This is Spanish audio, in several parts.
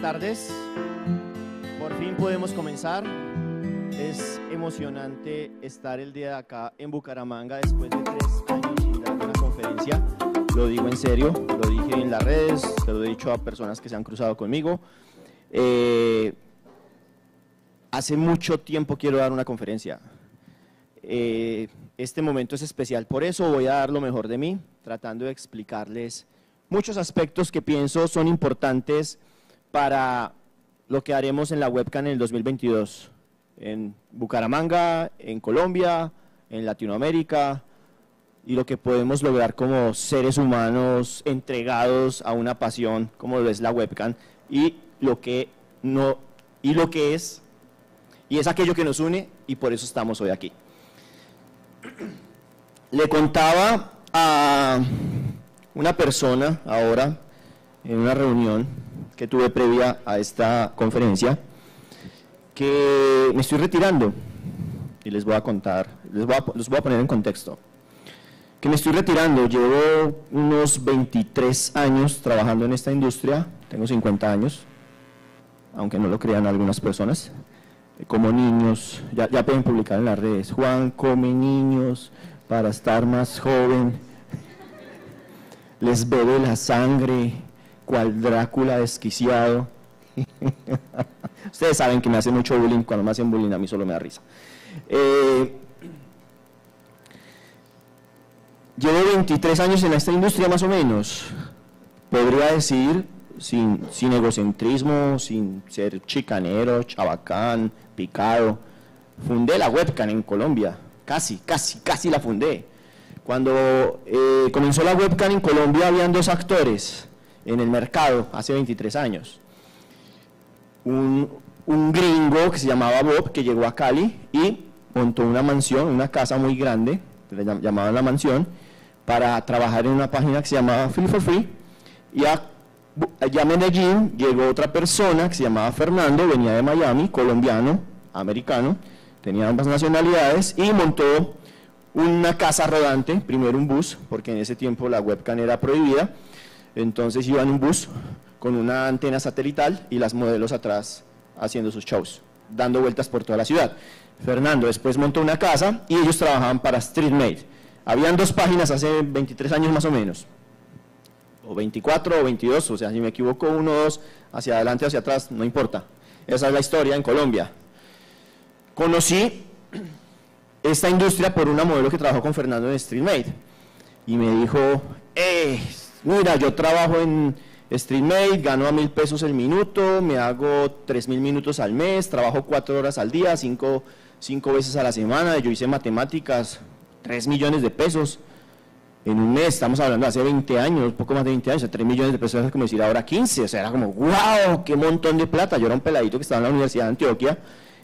buenas tardes. Por fin podemos comenzar. Es emocionante estar el día de acá en Bucaramanga después de tres años sin dar una conferencia. Lo digo en serio, lo dije en las redes, se lo he dicho a personas que se han cruzado conmigo. Eh, hace mucho tiempo quiero dar una conferencia. Eh, este momento es especial, por eso voy a dar lo mejor de mí, tratando de explicarles muchos aspectos que pienso son importantes para lo que haremos en la webcam en el 2022, en Bucaramanga, en Colombia, en Latinoamérica, y lo que podemos lograr como seres humanos entregados a una pasión como lo es la webcam y lo que no y lo que es y es aquello que nos une y por eso estamos hoy aquí. Le contaba a una persona ahora en una reunión que tuve previa a esta conferencia, que me estoy retirando y les voy a contar, les voy a, voy a poner en contexto. Que me estoy retirando, llevo unos 23 años trabajando en esta industria, tengo 50 años, aunque no lo crean algunas personas, como niños, ya, ya pueden publicar en las redes, Juan come niños para estar más joven, les bebe la sangre, cual Drácula desquiciado. Ustedes saben que me hacen mucho bullying, cuando me hacen bullying a mí solo me da risa. Eh, llevo 23 años en esta industria más o menos. Podría decir, sin, sin egocentrismo, sin ser chicanero, chabacán, picado, fundé la webcam en Colombia. Casi, casi, casi la fundé. Cuando eh, comenzó la webcam en Colombia habían dos actores en el mercado hace 23 años. Un, gringo que se llamaba Bob, que llegó a Cali y montó una mansión, una casa muy grande, le llamaban la mansión, para trabajar en una página que se llamaba Free for Free. Y a, allá a Medellín llegó otra persona que se llamaba Fernando, venía de Miami, colombiano, americano, tenía ambas nacionalidades y montó una casa rodante, primero un bus, porque en ese tiempo la webcam era prohibida, entonces iban en un bus con una antena satelital y las modelos atrás haciendo sus shows, dando vueltas por toda la ciudad. Fernando después montó una casa y ellos trabajaban para StreetMade. Habían dos páginas hace 23 años más o menos, o 24 o 22, o sea, si me equivoco, uno o dos, hacia adelante o hacia atrás, no importa. Esa es la historia en Colombia. Conocí esta industria por una modelo que trabajó con Fernando en StreetMade y me dijo, ¡eh! mira, yo trabajo en StreamMate, gano a mil pesos el minuto, me hago tres mil minutos al mes, trabajo cuatro horas al día, cinco, cinco veces a la semana, yo hice matemáticas, tres millones de pesos en un mes, estamos hablando hace 20 años, poco más de 20 años, o 3 millones de pesos, es como decir ahora 15, o sea, era como, wow, qué montón de plata. Yo era un peladito que estaba en la Universidad de Antioquia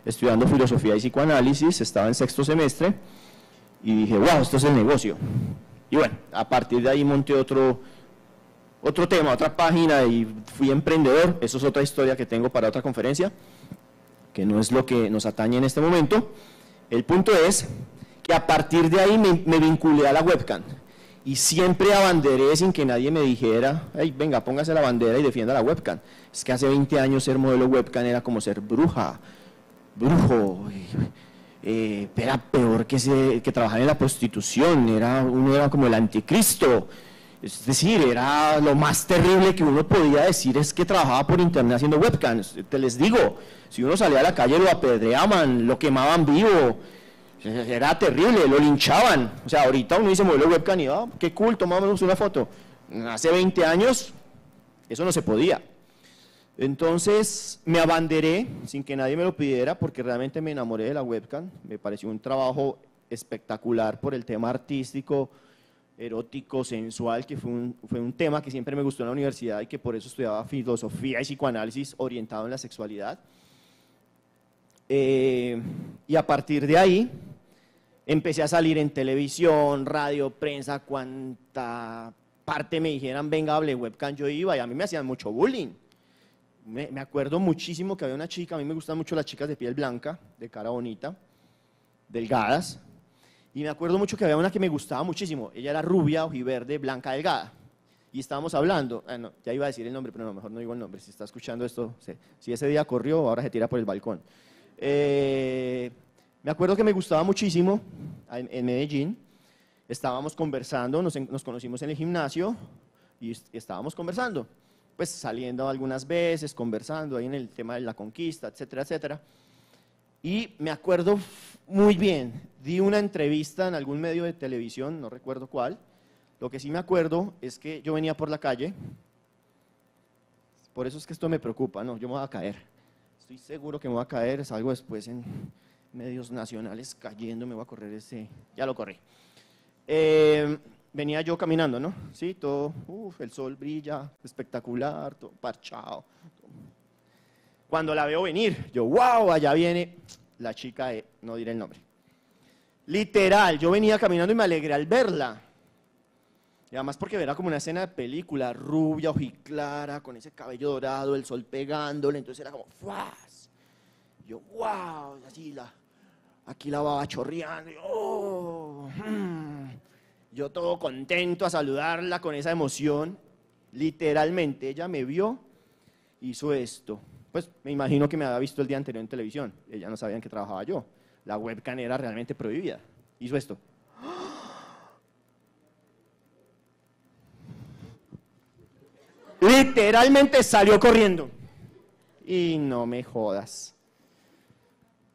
estudiando filosofía y psicoanálisis, estaba en sexto semestre, y dije, wow, esto es el negocio. Y bueno, a partir de ahí monté otro otro tema, otra página y fui emprendedor. Eso es otra historia que tengo para otra conferencia, que no es lo que nos atañe en este momento. El punto es que a partir de ahí me, vinculé a la webcam y siempre abanderé sin que nadie me dijera, hey, venga, póngase la bandera y defienda la webcam. Es que hace 20 años ser modelo webcam era como ser bruja, brujo, eh, eh era peor que, que trabajar en la prostitución, era, uno era como el anticristo. Es decir, era lo más terrible que uno podía decir es que trabajaba por internet haciendo webcams. Te les digo, si uno salía a la calle lo apedreaban, lo quemaban vivo. Era terrible, lo linchaban. O sea, ahorita uno dice, modelo webcam y, va, ah, qué cool, tomámonos una foto. Hace 20 años eso no se podía. Entonces me abanderé sin que nadie me lo pidiera porque realmente me enamoré de la webcam. Me pareció un trabajo espectacular por el tema artístico, erótico, sensual, que fue un, tema que siempre me gustó en la universidad y que por eso estudiaba filosofía y psicoanálisis orientado en la sexualidad. Eh, y a partir de ahí empecé a salir en televisión, radio, prensa, cuanta parte me dijeran, venga, hable webcam, yo iba y a mí me hacían mucho bullying. Me, me, acuerdo muchísimo que había una chica, a mí me gustan mucho las chicas de piel blanca, de cara bonita, delgadas, y me acuerdo mucho que había una que me gustaba muchísimo. Ella era rubia, ojiverde, blanca, delgada. Y estábamos hablando, ah, ya iba a decir el nombre, pero lo mejor no digo el nombre. Si está escuchando esto, si ese día corrió, ahora se tira por el balcón. Eh, me acuerdo que me gustaba muchísimo en, Medellín. Estábamos conversando, nos, nos conocimos en el gimnasio y estábamos conversando. Pues saliendo algunas veces, conversando ahí en el tema de la conquista, etcétera, etcétera. Y me acuerdo muy bien, di una entrevista en algún medio de televisión, no recuerdo cuál. Lo que sí me acuerdo es que yo venía por la calle. Por eso es que esto me preocupa, no, yo me voy a caer. Estoy seguro que me voy a caer, salgo después en medios nacionales cayendo, me voy a correr ese, ya lo corrí. Em, venía yo caminando, ¿no? Sí, todo, uf, el sol brilla, espectacular, todo parchado, cuando la veo venir, yo, wow, allá viene la chica de, no diré el nombre. Literal, yo venía caminando y me alegré al verla. Y además porque era como una escena de película, rubia, ojiclara, con ese cabello dorado, el sol pegándole, entonces era como, ¡fuas! yo, wow, así la, aquí la va chorreando, yo, oh, mm". yo todo contento a saludarla con esa emoción. Literalmente ella me vio, hizo esto pues me imagino que me había visto el día anterior en televisión. Ella no sabían que trabajaba yo. La webcam era realmente prohibida. Hizo esto. Literalmente salió corriendo. Y no me jodas.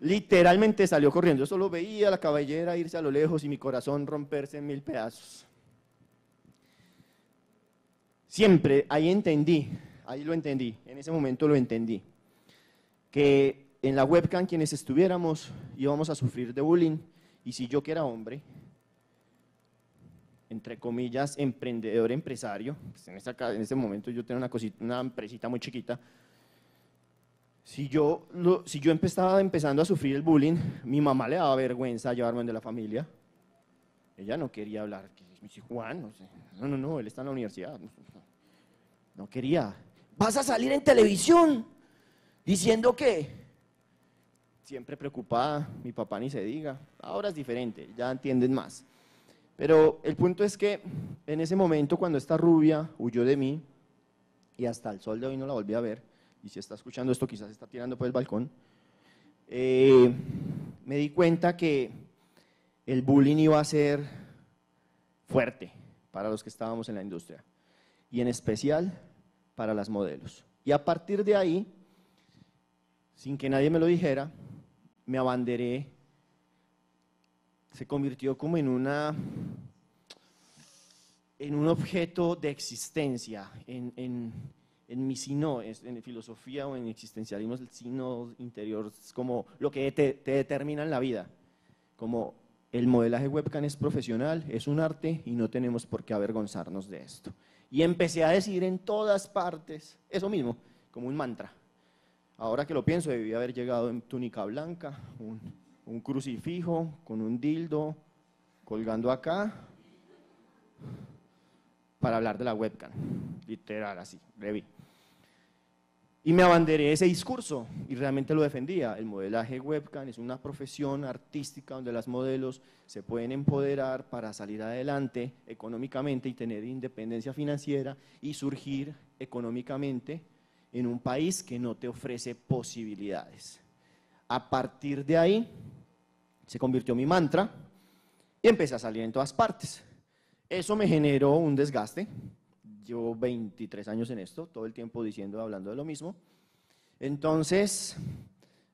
Literalmente salió corriendo. Yo solo veía la caballera irse a lo lejos y mi corazón romperse en mil pedazos. Siempre ahí entendí, ahí lo entendí, en ese momento lo entendí que en la webcam quienes estuviéramos íbamos a sufrir de bullying y si yo que era hombre, entre comillas, emprendedor, empresario, pues en, este momento yo tengo una, cosita, una empresita muy chiquita, si yo, si yo estaba empezando a sufrir el bullying, mi mamá le daba vergüenza llevarme de la familia. Ella no quería hablar. Me dice, Juan, no, sé. no, no, no, él está en la universidad. No quería. Vas a salir en televisión diciendo que siempre preocupada, mi papá ni se diga, ahora es diferente, ya entienden más. Pero el punto es que en ese momento cuando esta rubia huyó de mí y hasta el sol de hoy no la volví a ver, y si está escuchando esto quizás está tirando por el balcón, eh, me di cuenta que el bullying iba a ser fuerte para los que estábamos en la industria y en especial para las modelos. Y a partir de ahí sin que nadie me lo dijera, me abanderé, se convirtió como en una en un objeto de existencia, en, mi sino, en filosofía o en existencialismo, el sino interior es como lo que te determina en la vida, como el modelaje webcam es profesional, es un arte y no tenemos por qué avergonzarnos de esto. Y empecé a decir en todas partes eso mismo, como un mantra. Ahora que lo pienso, debí haber llegado en túnica blanca, un, crucifijo con un dildo colgando acá para hablar de la webcam, literal así, reví. Y me abanderé ese discurso y realmente lo defendía. El modelaje webcam es una profesión artística donde las modelos se pueden empoderar para salir adelante económicamente y tener independencia financiera y surgir económicamente en un país que no te ofrece posibilidades. A partir de ahí se convirtió mi mantra y empecé a salir en todas partes. Eso me generó un desgaste. Llevo 23 años en esto, todo el tiempo diciendo, hablando de lo mismo. Entonces,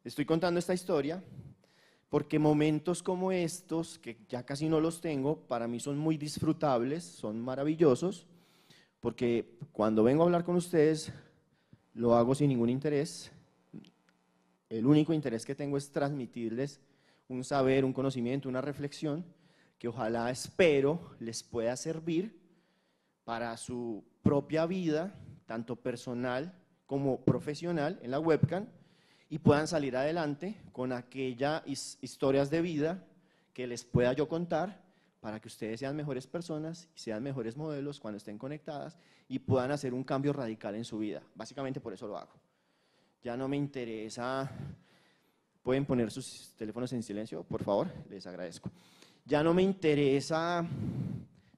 estoy contando esta historia porque momentos como estos, que ya casi no los tengo, para mí son muy disfrutables, son maravillosos, porque cuando vengo a hablar con ustedes lo hago sin ningún interés. El único interés que tengo es transmitirles un saber, un conocimiento, una reflexión que ojalá espero les pueda servir para su propia vida, tanto personal como profesional en la webcam, y puedan salir adelante con aquellas historias de vida que les pueda yo contar para que ustedes sean mejores personas y sean mejores modelos cuando estén conectadas y puedan hacer un cambio radical en su vida. Básicamente por eso lo hago. Ya no me interesa, pueden poner sus teléfonos en silencio, por favor, les agradezco. Ya no me interesa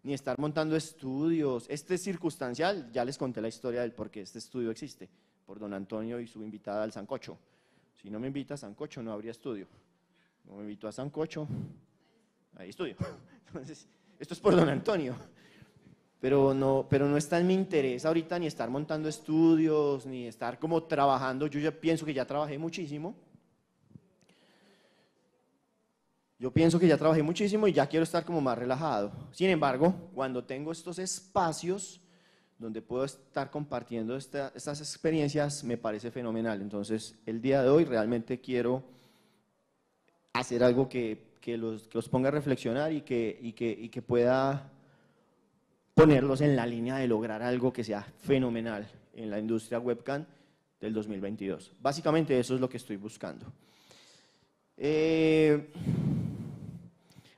ni estar montando estudios. Este es circunstancial, ya les conté la historia del por qué este estudio existe, por don Antonio y su invitada al Sancocho. Si no me invita a Sancocho, no habría estudio. No me invito a Sancocho, ahí estudio. Entonces, esto es por don Antonio. Pero no, pero no está en mi interés ahorita ni estar montando estudios, ni estar como trabajando. Yo ya pienso que ya trabajé muchísimo. Yo pienso que ya trabajé muchísimo y ya quiero estar como más relajado. Sin embargo, cuando tengo estos espacios donde puedo estar compartiendo estas experiencias, me parece fenomenal. Entonces, el día de hoy realmente quiero hacer algo que que los, que los ponga a reflexionar y que, que, pueda ponerlos en la línea de lograr algo que sea fenomenal en la industria webcam del 2022. Básicamente eso es lo que estoy buscando. Eh,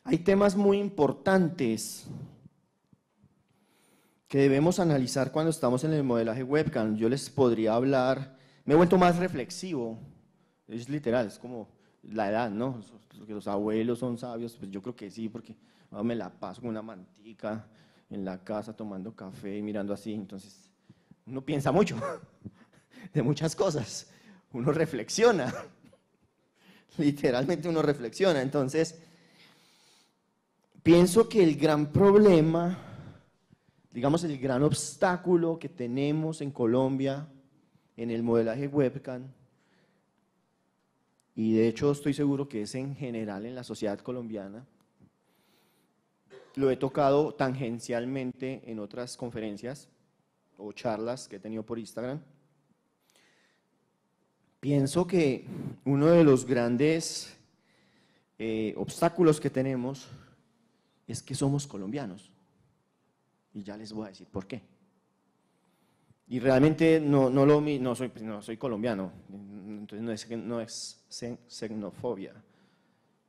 hay temas muy importantes que debemos analizar cuando estamos en el modelaje webcam. Yo les podría hablar, me he vuelto más reflexivo, es literal, es como la edad, ¿no? Que los abuelos son sabios, pues yo creo que sí, porque ah, me la paso con una mantica en la casa tomando café y mirando así. Entonces, uno piensa mucho de muchas cosas. Uno reflexiona. Literalmente uno reflexiona. Entonces, pienso que el gran problema, digamos el gran obstáculo que tenemos en Colombia en el modelaje webcam y de hecho estoy seguro que es en general en la sociedad colombiana, lo he tocado tangencialmente en otras conferencias o charlas que he tenido por Instagram. Pienso que uno de los grandes eh, obstáculos que tenemos es que somos colombianos. Y ya les voy a decir por qué. Y realmente no, no, lo, no, soy, pues, no soy colombiano, entonces no es, no es xenofobia.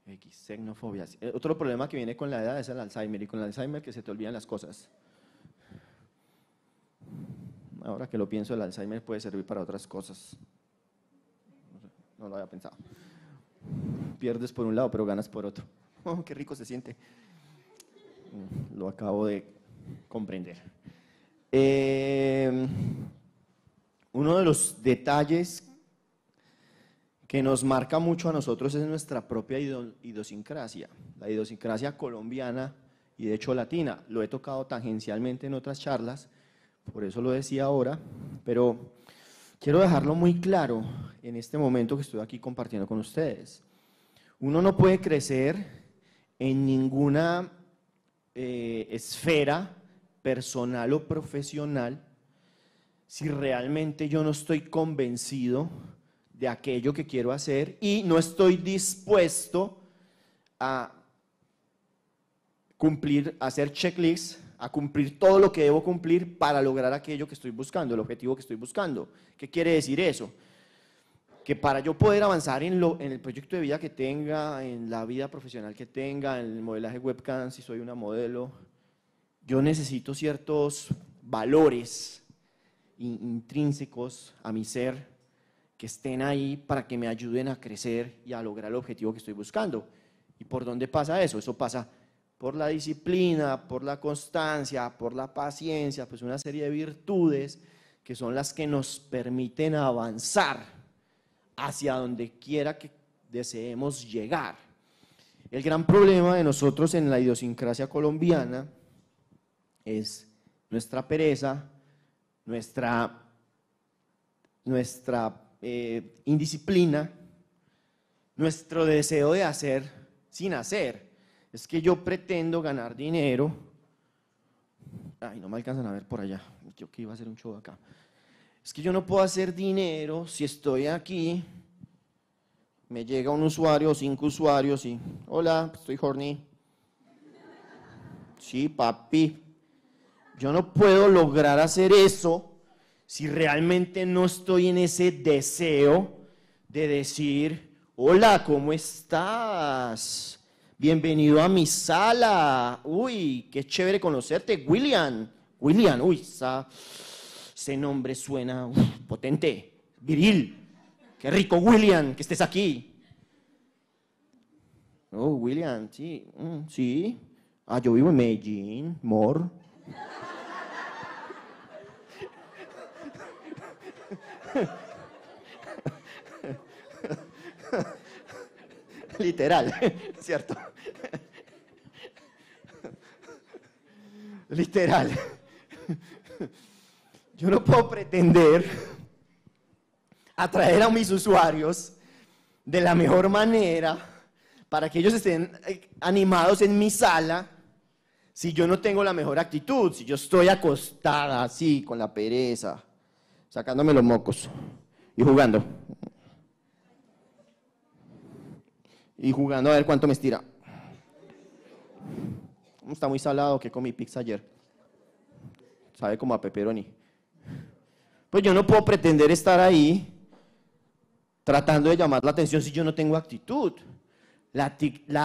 X, xenofobia. Eh, otro problema que viene con la edad es el Alzheimer, y con el Alzheimer que se te olvidan las cosas. Ahora que lo pienso, el Alzheimer puede servir para otras cosas. No lo había pensado. Pierdes por un lado, pero ganas por otro. Oh, qué rico se siente. Mm, lo acabo de comprender. Em, uno de los detalles que nos marca mucho a nosotros es nuestra propia idiosincrasia, la idiosincrasia colombiana y de hecho latina. Lo he tocado tangencialmente en otras charlas, por eso lo decía ahora, pero quiero dejarlo muy claro en este momento que estoy aquí compartiendo con ustedes. Uno no puede crecer en ninguna eh, esfera personal o profesional si realmente yo no estoy convencido de aquello que quiero hacer y no estoy dispuesto a cumplir, a hacer checklists, a cumplir todo lo que debo cumplir para lograr aquello que estoy buscando, el objetivo que estoy buscando. ¿Qué quiere decir eso? que para yo poder avanzar en, lo, en el proyecto de vida que tenga, en la vida profesional que tenga, en el modelaje webcam, si soy una modelo, yo necesito ciertos valores intrínsecos a mi ser que estén ahí para que me ayuden a crecer y a lograr el objetivo que estoy buscando. ¿Y por dónde pasa eso? Eso pasa por la disciplina, por la constancia, por la paciencia, pues una serie de virtudes que son las que nos permiten avanzar hacia donde quiera que deseemos llegar. El gran problema de nosotros en la idiosincrasia colombiana es nuestra pereza, nuestra, nuestra eh, indisciplina, nuestro deseo de hacer sin hacer. Es que yo pretendo ganar dinero. Ay, no me alcanzan a ver por allá. Yo que iba a hacer un show acá. Es que yo no puedo hacer dinero si estoy aquí. Me llega un usuario, cinco usuarios y, hola, estoy horny. Sí, papi, yo no puedo lograr hacer eso si realmente no estoy en ese deseo de decir, hola, ¿cómo estás? Bienvenido a mi sala. Uy, qué chévere conocerte, William. William, uy, ese nombre suena potente, viril. Qué rico, William, que estés aquí. Oh, William, sí, mm, sí. Ah, yo vivo en Medellín, Mor. Literal, ¿cierto? Literal. Yo no puedo pretender atraer a mis usuarios de la mejor manera para que ellos estén eh, animados en mi sala si yo no tengo la mejor actitud, si yo estoy acostada así, con la pereza, sacándome los mocos y jugando. Y jugando a ver cuánto me estira. Está muy salado que comí pizza ayer. Sabe como a pepperoni. Pues yo no puedo pretender estar ahí tratando de llamar la atención si yo no tengo actitud. La,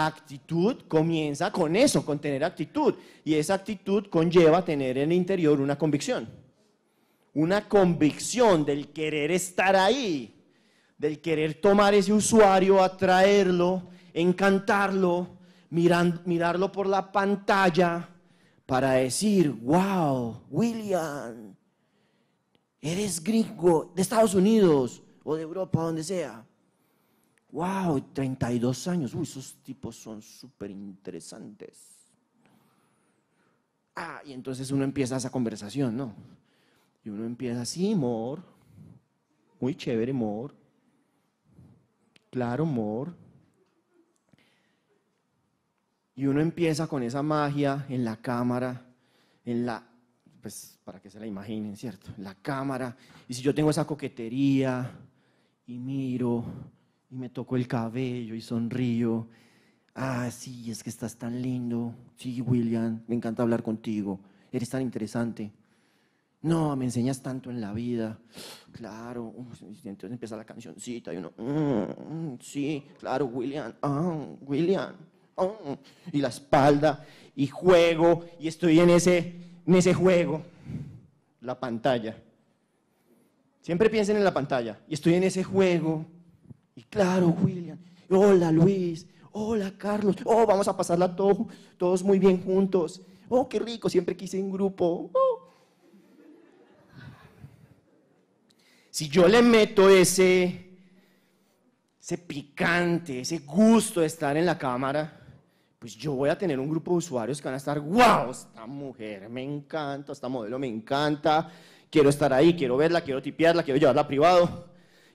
actitud comienza con eso, con tener actitud. Y esa actitud conlleva tener en el interior una convicción. Una convicción del querer estar ahí, del querer tomar ese usuario, atraerlo, encantarlo, mirarlo por la pantalla para decir, wow, William, eres gringo de Estados Unidos o de Europa, donde sea wow, 32 años, uy, esos tipos son súper interesantes. Ah, y entonces uno empieza esa conversación, ¿no? Y uno empieza así, mor, muy chévere, mor, claro, mor. Y uno empieza con esa magia en la cámara, en la, pues para que se la imaginen, ¿cierto? la cámara. Y si yo tengo esa coquetería y miro, y me tocó el cabello y sonrío. Ah, sí, es que estás tan lindo. Sí, William, me encanta hablar contigo. Eres tan interesante. No, me enseñas tanto en la vida. Claro. Entonces empieza la cancioncita y uno, mm, sí, claro, William, ah, William. Ah". Y la espalda, y juego, y estoy en ese, en ese juego. La pantalla. Siempre piensen en la pantalla. Y estoy en ese juego y claro, William. Hola, Luis. Hola, Carlos. Oh, vamos a pasarla todos muy bien juntos. Oh, qué rico, siempre quise un grupo. Oh. Si yo le meto ese, ese picante, ese gusto de estar en la cámara, pues yo voy a tener un grupo de usuarios que van a estar, wow, esta mujer me encanta, esta modelo me encanta, quiero estar ahí, quiero verla, quiero tipearla, quiero llevarla a privado,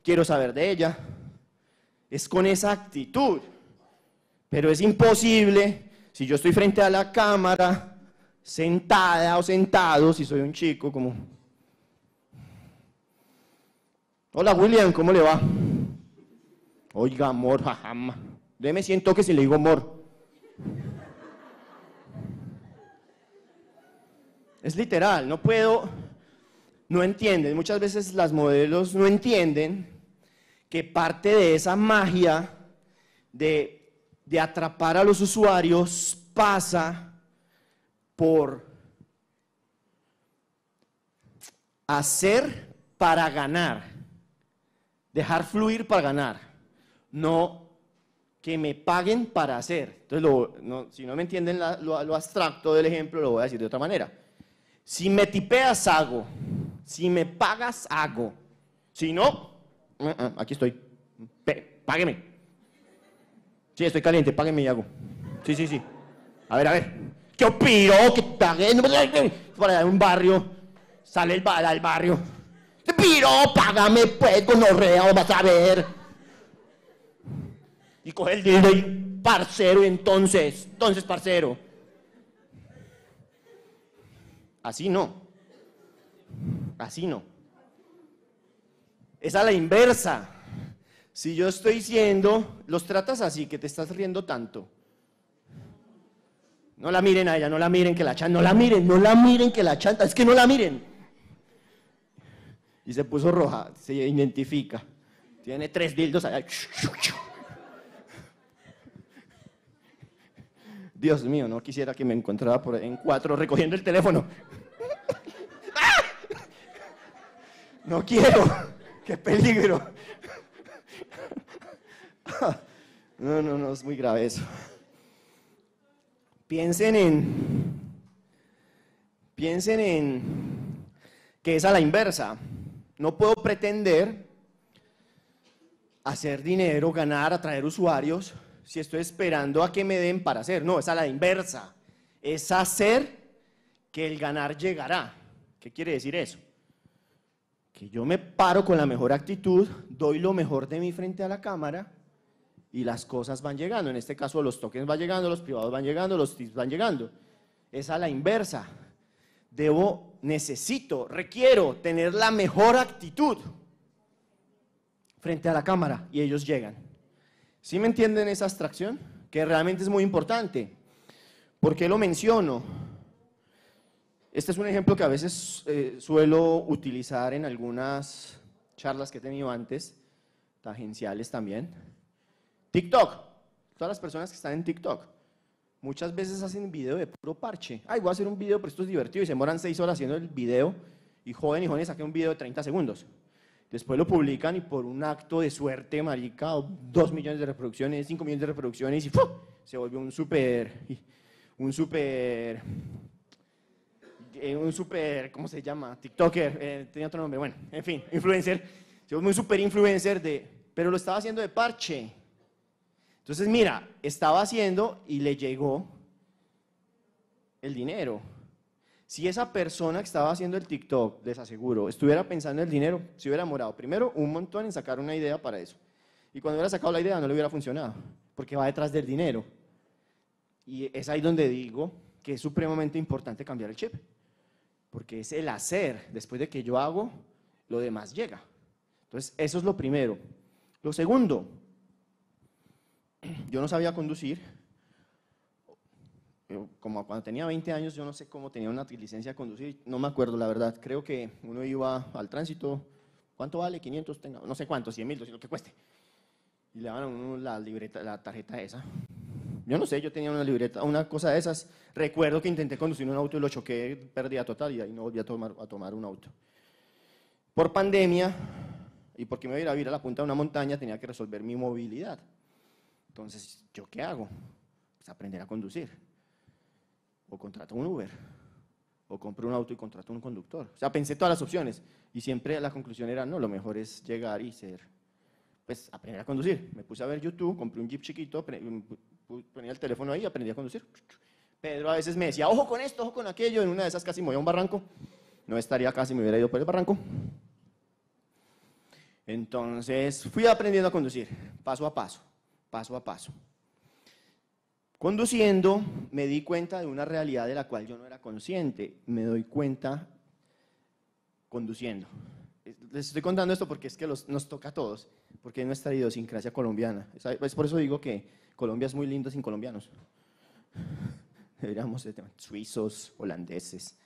quiero saber de ella es con esa actitud. Pero es imposible si yo estoy frente a la cámara, sentada o sentado, si soy un chico, como... Hola William, ¿cómo le va? Oiga, amor, jajama. Deme siento toques si le digo amor. Es literal, no puedo, no entienden. Muchas veces las modelos no entienden que parte de esa magia de, atrapar a los usuarios pasa por hacer para ganar, dejar fluir para ganar, no que me paguen para hacer. Entonces, si no me entienden lo, lo, abstracto del ejemplo, lo voy a decir de otra manera. Si me tipeas, hago. Si me pagas, hago. Si no, Mm, mm, aquí estoy. págueme. Sí, estoy caliente, págueme y hago. Sí, sí, sí. A ver, a ver. ¿Qué piro, que pagué? Para un barrio. Sale el bar al barrio. Te piro, págame, pues, real, vas a ver. Y coge el dinero y parcero, entonces, entonces, parcero. Así no. Así no es a la inversa. Si yo estoy siendo, los tratas así, que te estás riendo tanto. No la miren a ella, no la miren que la chanta, no la miren, no la miren que la chanta, es que no la miren. Y se puso roja, se identifica. Tiene tres dildos allá. Dios mío, no quisiera que me encontrara por en cuatro recogiendo el teléfono. ¡Ah! No quiero. ¡Qué peligro! No, no, no, es muy grave eso. Piensen en. Piensen en. que es a la inversa. No puedo pretender hacer dinero, ganar, atraer usuarios, si estoy esperando a que me den para hacer. No, es a la inversa. Es hacer que el ganar llegará. ¿Qué quiere decir eso? yo me paro con la mejor actitud, doy lo mejor de mí frente a la cámara y las cosas van llegando. En este caso los tokens van llegando, los privados van llegando, los tips van llegando. Es a la inversa. Debo, necesito, requiero tener la mejor actitud frente a la cámara y ellos llegan. ¿Sí me entienden esa abstracción? Que realmente es muy importante. ¿Por qué lo menciono? Este es un ejemplo que a veces eh, suelo utilizar en algunas charlas que he tenido antes, tangenciales también. TikTok. Todas las personas que están en TikTok. Muchas veces hacen video de puro parche. Ay, voy a hacer un video, pero esto es divertido. Y se moran seis horas haciendo el video. Y joven y joven saqué un video de 30 segundos. Después lo publican y por un acto de suerte, marica, dos millones de reproducciones, cinco millones de reproducciones y se volvió un súper, un súper eh, un super, ¿cómo se llama? TikToker, eh, tenía otro nombre, bueno, en fin, influencer. un super influencer de, pero lo estaba haciendo de parche. Entonces, mira, estaba haciendo y le llegó el dinero. Si esa persona que estaba haciendo el TikTok, les aseguro, estuviera pensando en el dinero, se hubiera morado primero un montón en sacar una idea para eso. Y cuando hubiera sacado la idea no le hubiera funcionado, porque va detrás del dinero. Y es ahí donde digo que es supremamente importante cambiar el chip. Porque es el hacer. Después de que yo hago, lo demás llega. Entonces, eso es lo primero. Lo segundo, yo no sabía conducir. Como cuando tenía 20 años, yo no sé cómo tenía una licencia de conducir. No me acuerdo, la verdad. Creo que uno iba al tránsito. ¿Cuánto vale? 500, no sé cuánto, 100 mil, 200, lo que cueste. Y le daban a uno la, libreta, la tarjeta esa. Yo no sé, yo tenía una libreta, una cosa de esas. Recuerdo que intenté conducir un auto y lo choqué, pérdida total, y no volví a tomar, a tomar un auto. Por pandemia, y porque me iba a ir a vivir a la punta de una montaña, tenía que resolver mi movilidad. Entonces, ¿yo qué hago? Pues aprender a conducir. O contrato un Uber. O compro un auto y contrato un conductor. O sea, pensé todas las opciones. Y siempre la conclusión era, no, lo mejor es llegar y ser, pues, aprender a conducir. Me puse a ver YouTube, compré un jeep chiquito, ponía el teléfono ahí y aprendí a conducir. Pedro a veces me decía, ojo con esto, ojo con aquello, en una de esas casi me voy a un barranco. No estaría acá si me hubiera ido por el barranco. Entonces fui aprendiendo a conducir, paso a paso, paso a paso. Conduciendo me di cuenta de una realidad de la cual yo no era consciente, me doy cuenta conduciendo. Les estoy contando esto porque es que nos toca a todos, porque es nuestra idiosincrasia colombiana. Es por eso digo que Colombia es muy lindo sin colombianos. Deberíamos ser suizos, holandeses,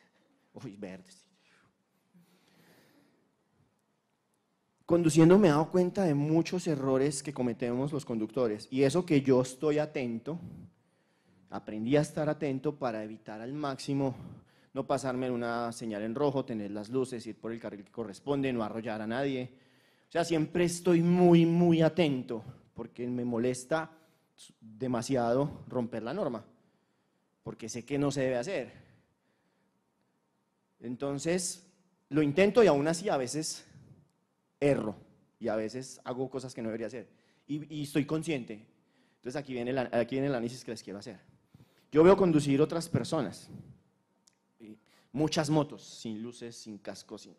uy, verdes. Conduciendo me he dado cuenta de muchos errores que cometemos los conductores y eso que yo estoy atento, aprendí a estar atento para evitar al máximo no pasarme en una señal en rojo, tener las luces, ir por el carril que corresponde, no arrollar a nadie. O sea, siempre estoy muy, muy atento porque me molesta demasiado romper la norma, porque sé que no se debe hacer. Entonces, lo intento y aún así a veces erro y a veces hago cosas que no debería hacer. Y, estoy consciente. Entonces aquí viene, el, aquí viene el análisis que les quiero hacer. Yo veo conducir otras personas, muchas motos, sin luces, sin cascos, sin...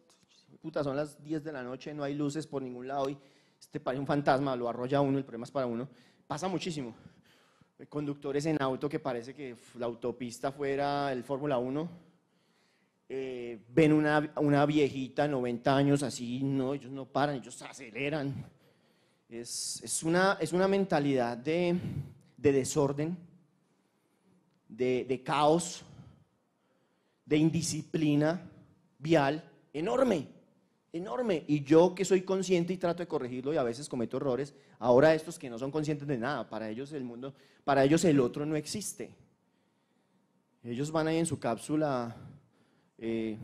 Puta, son las 10 de la noche, no hay luces por ningún lado y este parece un fantasma, lo arrolla uno, el problema es para uno pasa muchísimo. Conductores en auto que parece que la autopista fuera el Fórmula 1. Eh, ven una, una viejita, 90 años, así, no, ellos no paran, ellos aceleran. Es, una, es una mentalidad de, de desorden, de, de caos, de indisciplina vial enorme, enorme. Y yo que soy consciente y trato de corregirlo y a veces cometo errores, Ahora estos que no son conscientes de nada, para ellos el mundo, para ellos el otro no existe. Ellos van ahí en su cápsula eh,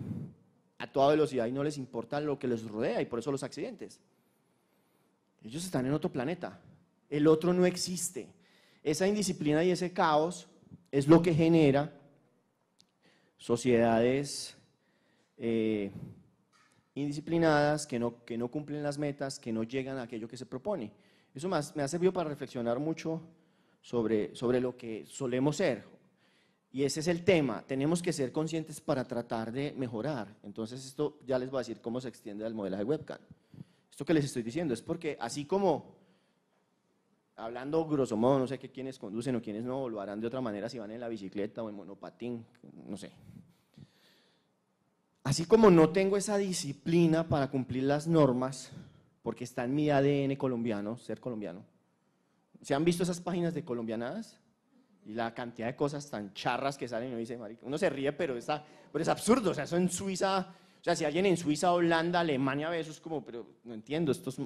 a toda velocidad y no les importa lo que les rodea y por eso los accidentes. Ellos están en otro planeta. El otro no existe. Esa indisciplina y ese caos es lo que genera sociedades eh, indisciplinadas, que no, que no cumplen las metas, que no llegan a aquello que se propone. Eso más, me ha servido para reflexionar mucho sobre, sobre lo que solemos ser. Y ese es el tema, tenemos que ser conscientes para tratar de mejorar. Entonces esto ya les voy a decir cómo se extiende al modelaje webcam. Esto que les estoy diciendo es porque así como, hablando grosso modo, no sé qué quienes conducen o quienes no, lo harán de otra manera si van en la bicicleta o en monopatín, no sé. Así como no tengo esa disciplina para cumplir las normas, porque está en mi ADN colombiano, ser colombiano. ¿Se han visto esas páginas de colombianadas? Y la cantidad de cosas tan charras que salen, uno dice, marica, uno se ríe, pero, está, pero es absurdo, o sea, eso en Suiza, o sea, si alguien en Suiza, Holanda, Alemania ve eso, es como, pero no entiendo, estos,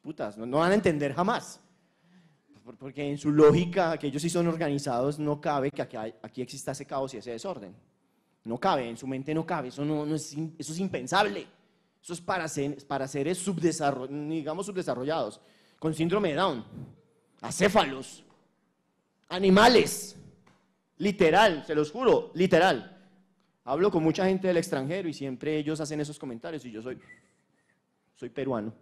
putas, no, van a entender jamás. Porque en su lógica, que ellos sí son organizados, no cabe que aquí, aquí exista ese caos y ese desorden. No cabe, en su mente no cabe, eso, no, no es, eso es impensable. Eso es para, seres subdesarrollados, digamos subdesarrollados, con síndrome de Down, acéfalos, animales, literal, se los juro, literal. Hablo con mucha gente del extranjero y siempre ellos hacen esos comentarios y yo soy, soy peruano.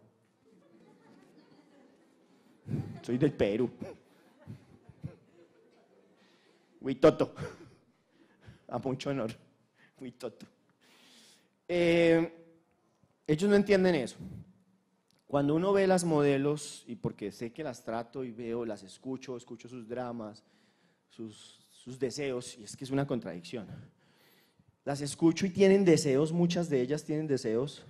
Soy del Perú. Huitoto. A mucho honor. Huitoto. Eh, ellos no entienden eso. Cuando uno ve las modelos, y porque sé que las trato y veo, las escucho, escucho sus dramas, sus, sus deseos, y es que es una contradicción. Las escucho y tienen deseos, muchas de ellas tienen deseos,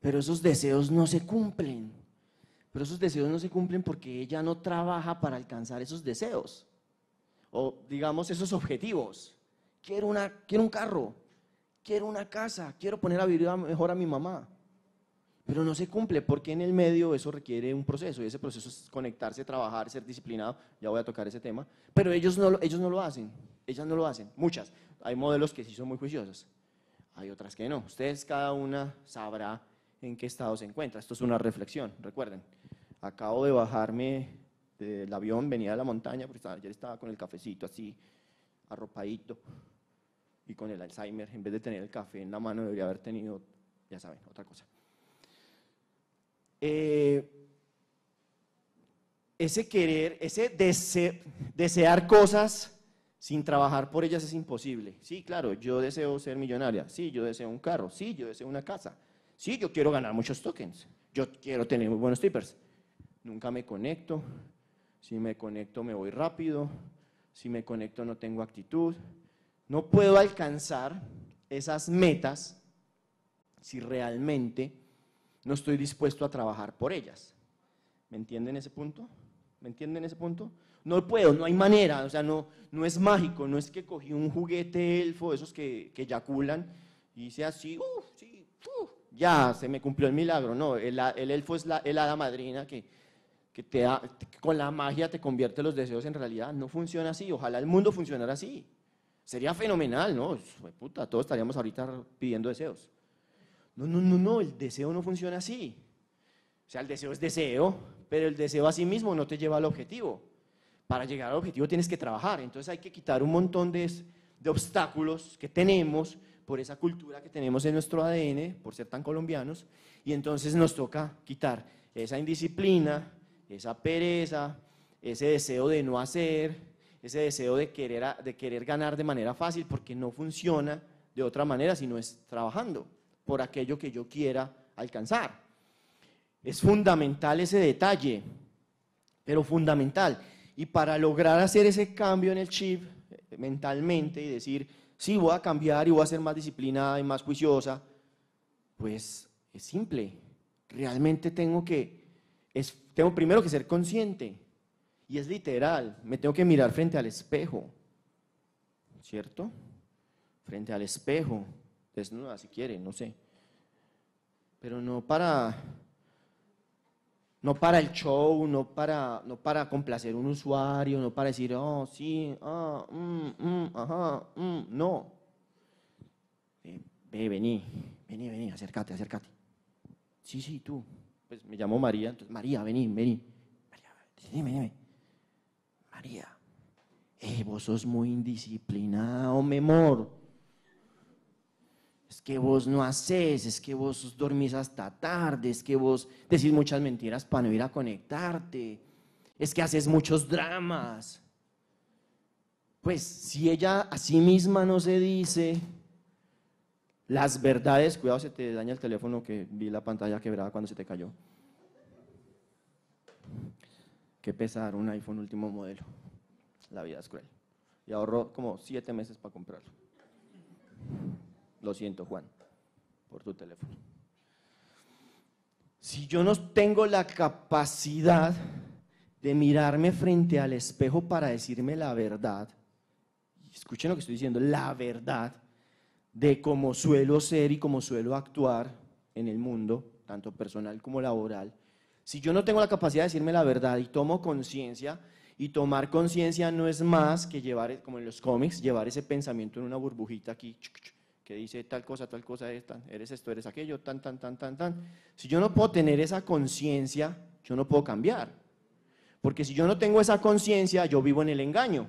pero esos deseos no se cumplen. Pero esos deseos no se cumplen porque ella no trabaja para alcanzar esos deseos, o digamos esos objetivos. Quiero, una, quiero un carro, quiero una casa, quiero poner a vivir mejor a mi mamá. Pero no se cumple porque en el medio eso requiere un proceso y ese proceso es conectarse, trabajar, ser disciplinado. Ya voy a tocar ese tema. Pero ellos no, ellos no lo hacen, ellas no lo hacen, muchas. Hay modelos que sí son muy juiciosas, hay otras que no. Ustedes cada una sabrá en qué estado se encuentra. Esto es una reflexión, recuerden. Acabo de bajarme del avión, venía de la montaña, porque ayer estaba con el cafecito así, arropadito y con el Alzheimer, en vez de tener el café en la mano, debería haber tenido, ya saben, otra cosa. Eh, ese querer, ese desear cosas sin trabajar por ellas es imposible. Sí, claro, yo deseo ser millonaria, sí, yo deseo un carro, sí, yo deseo una casa, sí, yo quiero ganar muchos tokens, yo quiero tener muy buenos tippers. Nunca me conecto, si me conecto me voy rápido, si me conecto no tengo actitud, no puedo alcanzar esas metas si realmente no estoy dispuesto a trabajar por ellas. ¿Me entienden ese punto? ¿Me entienden ese punto? No puedo, no hay manera, o sea, no, no es mágico, no es que cogí un juguete elfo, esos que, que eyaculan, y hice así, uh, uh, ya, se me cumplió el milagro. No, el, elfo es la, el hada madrina que, que te con la magia te convierte los deseos en realidad. No funciona así, ojalá el mundo funcionara así. Sería fenomenal, ¿no? puta, todos estaríamos ahorita pidiendo deseos. No, no, no, no, el deseo no funciona así. O sea, el deseo es deseo, pero el deseo a sí mismo no te lleva al objetivo. Para llegar al objetivo tienes que trabajar, entonces hay que quitar un montón de, de obstáculos que tenemos por esa cultura que tenemos en nuestro ADN, por ser tan colombianos, y entonces nos toca quitar esa indisciplina, esa pereza, ese deseo de no hacer, ese deseo de querer, de querer ganar de manera fácil porque no funciona de otra manera sino es trabajando por aquello que yo quiera alcanzar. Es fundamental ese detalle, pero fundamental. Y para lograr hacer ese cambio en el chip eh, mentalmente y decir, sí, voy a cambiar y voy a ser más disciplinada y más juiciosa, pues es simple. Realmente tengo que, es, tengo primero que ser consciente y es literal, me tengo que mirar frente al espejo, ¿cierto? Frente al espejo, desnuda si quiere, no sé. Pero no para no para el show, no para, no para complacer a un usuario, no para decir, oh, sí, ah, mm, mm, ajá, mm", no. ve, vení, vení, vení, acércate, acércate. Sí, sí, tú. Pues me llamó María, entonces, María, vení, vení. María, vení, vení. María, eh, vos sos muy indisciplinado mi amor, Es que vos no haces, es que vos dormís hasta tarde, es que vos decís muchas mentiras para no ir a conectarte, es que haces muchos dramas. Pues si ella a sí misma no se dice las verdades, cuidado se te daña el teléfono que vi la pantalla quebrada cuando se te cayó que pesar un iPhone último modelo. La vida es cruel. Y ahorro como siete meses para comprarlo. Lo siento, Juan, por tu teléfono. Si yo no tengo la capacidad de mirarme frente al espejo para decirme la verdad, escuchen lo que estoy diciendo, la verdad de cómo suelo ser y cómo suelo actuar en el mundo, tanto personal como laboral, si yo no tengo la capacidad de decirme la verdad y tomo conciencia, y tomar conciencia no es más que llevar, como en los cómics, llevar ese pensamiento en una burbujita aquí, que dice tal cosa, tal cosa, eres esto, eres aquello, tan, tan, tan, tan, tan. Si yo no puedo tener esa conciencia, yo no puedo cambiar. Porque si yo no tengo esa conciencia, yo vivo en el engaño.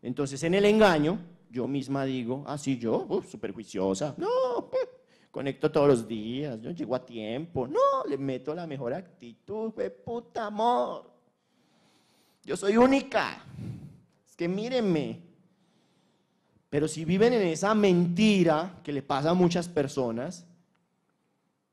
Entonces, en el engaño, yo misma digo, así ah, yo, uh, superjuiciosa, no, conecto todos los días, yo llego a tiempo. No, le meto la mejor actitud, puta amor. Yo soy única. Es que mírenme. Pero si viven en esa mentira que le pasa a muchas personas,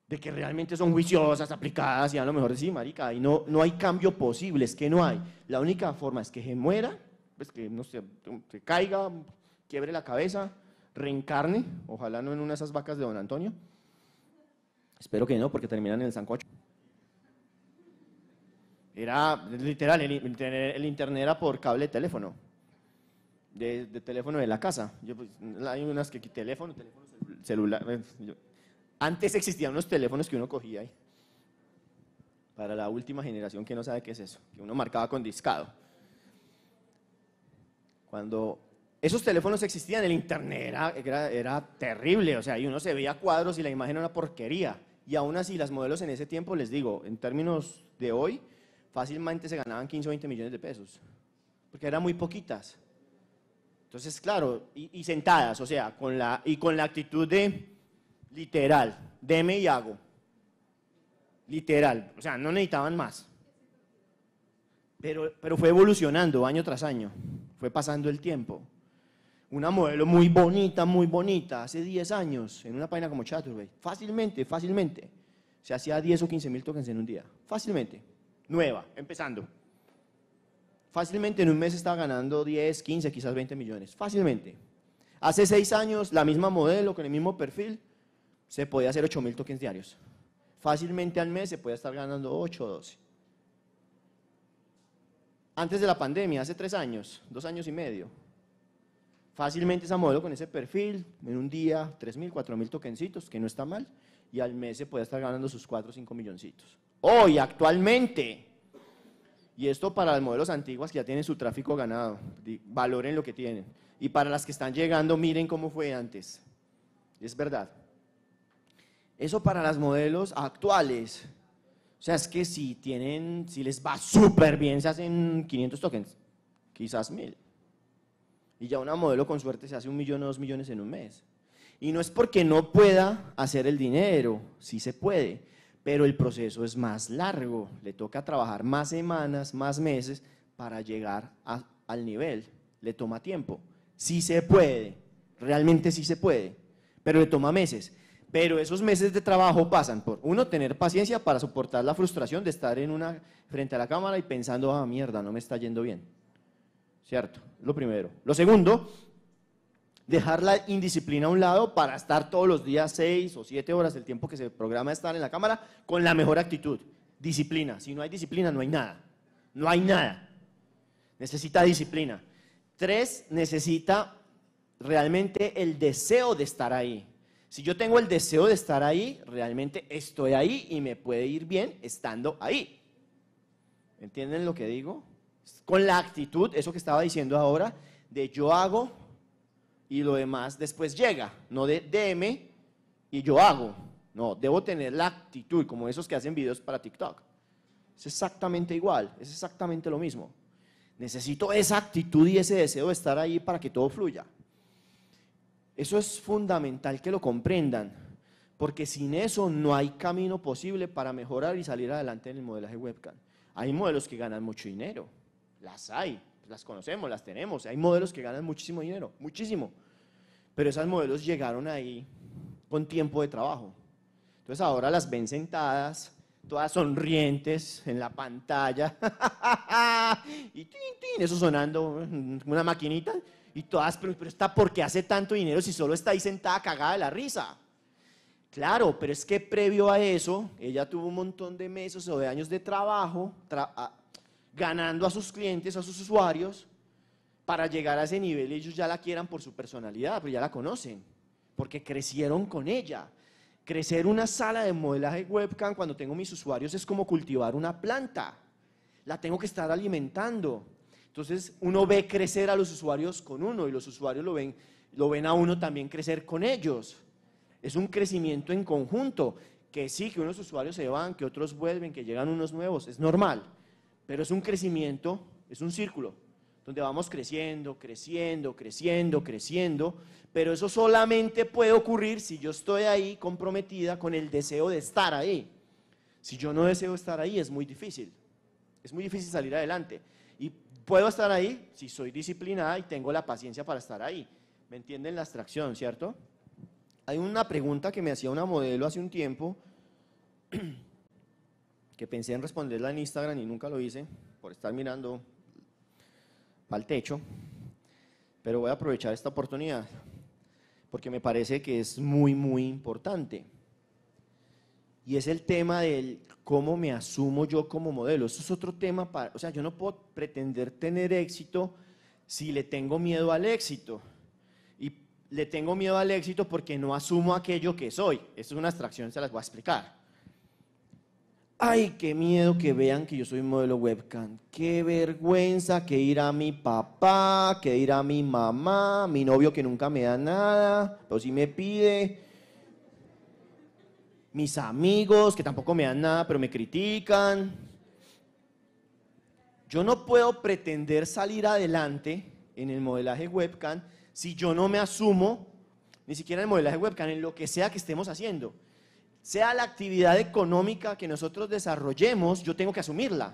de que realmente son juiciosas, aplicadas, y a lo mejor marica, y no, no hay cambio posible, es que no hay. La única forma es que se muera, es pues que no se, se caiga, quiebre la cabeza, reencarne, ojalá no en una de esas vacas de don Antonio. Espero que no, porque terminan en el sancocho. Era literal, el, internet, era por cable de teléfono, de, teléfono de la casa. Pues, hay unas que teléfono, teléfono celular. Eh, antes existían unos teléfonos que uno cogía ahí. Para la última generación que no sabe qué es eso, que uno marcaba con discado. Cuando esos teléfonos existían, el internet era, terrible, o sea, y uno se veía cuadros y la imagen era una porquería. Y aún así, las modelos en ese tiempo, les digo, en términos de hoy, fácilmente se ganaban 15 o 20 millones de pesos, porque eran muy poquitas. Entonces, claro, y, sentadas, o sea, con la, y con la actitud de literal, deme y hago. Literal, o sea, no necesitaban más. Pero, pero fue evolucionando año tras año, fue pasando el tiempo una modelo muy bonita, muy bonita, hace 10 años, en una página como Chaturbate, fácilmente, fácilmente, se hacía 10 o 15 mil tokens en un día, fácilmente, nueva, empezando. Fácilmente en un mes estaba ganando 10, 15, quizás 20 millones, fácilmente. Hace 6 años, la misma modelo, con el mismo perfil, se podía hacer 8 mil tokens diarios. Fácilmente al mes se podía estar ganando 8 o 12. Antes de la pandemia, hace 3 años, 2 años y medio, Fácilmente esa modelo con ese perfil, en un día 3.000, 4.000 tokencitos, que no está mal, y al mes se puede estar ganando sus 4 o 5 milloncitos. Hoy, actualmente, y esto para las modelos antiguas que ya tienen su tráfico ganado, valoren lo que tienen. Y para las que están llegando, miren cómo fue antes. Es verdad. Eso para las modelos actuales. O sea, es que si tienen, si les va súper bien, se hacen 500 tokens, quizás 1000. Y ya una modelo con suerte se hace un millón o dos millones en un mes. Y no es porque no pueda hacer el dinero, sí se puede, pero el proceso es más largo, le toca trabajar más semanas, más meses para llegar al nivel, le toma tiempo, sí se puede, realmente sí se puede, pero le toma meses. Pero esos meses de trabajo pasan por, uno, tener paciencia para soportar la frustración de estar en una, frente a la cámara y pensando, ah, mierda, no me está yendo bien. ¿cierto? Lo primero. Lo segundo, dejar la indisciplina a un lado para estar todos los días seis o siete horas, del tiempo que se programa estar en la cámara, con la mejor actitud. Disciplina. Si no hay disciplina, no hay nada. No hay nada. Necesita disciplina. Tres, necesita realmente el deseo de estar ahí. Si yo tengo el deseo de estar ahí, realmente estoy ahí y me puede ir bien estando ahí. ¿Entienden lo que digo? con la actitud, eso que estaba diciendo ahora, de yo hago y lo demás después llega, no de deme y yo hago. No, debo tener la actitud, como esos que hacen videos para TikTok. Es exactamente igual, es exactamente lo mismo. Necesito esa actitud y ese deseo de estar ahí para que todo fluya. Eso es fundamental que lo comprendan, porque sin eso no hay camino posible para mejorar y salir adelante en el modelaje webcam. Hay modelos que ganan mucho dinero, las hay, las conocemos, las tenemos. Hay modelos que ganan muchísimo dinero, muchísimo. Pero esas modelos llegaron ahí con tiempo de trabajo. Entonces ahora las ven sentadas, todas sonrientes en la pantalla. y eso sonando mm, una maquinita. Y todas, pero, pero está porque hace tanto dinero si solo está ahí sentada cagada de la risa. Claro, pero es que previo a eso, ella tuvo un montón de meses o de años de trabajo, ganando a sus clientes, a sus usuarios, para llegar a ese nivel ellos ya la quieran por su personalidad, pero pues ya la conocen, porque crecieron con ella. Crecer una sala de modelaje webcam cuando tengo mis usuarios es como cultivar una planta. La tengo que estar alimentando. Entonces uno ve crecer a los usuarios con uno y los usuarios lo ven, lo ven a uno también crecer con ellos. Es un crecimiento en conjunto, que sí, que unos usuarios se van, que otros vuelven, que llegan unos nuevos, es normal. Pero es un crecimiento, es un círculo, donde vamos creciendo, creciendo, creciendo, creciendo, pero eso solamente puede ocurrir si yo estoy ahí comprometida con el deseo de estar ahí. Si yo no deseo estar ahí, es muy difícil. Es muy difícil salir adelante. Y puedo estar ahí si soy disciplinada y tengo la paciencia para estar ahí. ¿Me entienden la abstracción, cierto? Hay una pregunta que me hacía una modelo hace un tiempo que pensé en responderla en Instagram y nunca lo hice por estar mirando al techo, pero voy a aprovechar esta oportunidad porque me parece que es muy, muy importante. Y es el tema del cómo me asumo yo como modelo. Eso es otro tema para, o sea, yo no puedo pretender tener éxito si le tengo miedo al éxito. Y le tengo miedo al éxito porque no asumo aquello que soy. Esto es una abstracción, se las voy a explicar. Ay, qué miedo que vean que yo soy modelo webcam. Qué vergüenza que ir a mi papá, que ir a mi mamá, mi novio que nunca me da nada, pero si me pide. Mis amigos que tampoco me dan nada, pero me critican. Yo no puedo pretender salir adelante en el modelaje webcam si yo no me asumo, ni siquiera en el modelaje webcam, en lo que sea que estemos haciendo sea la actividad económica que nosotros desarrollemos, yo tengo que asumirla.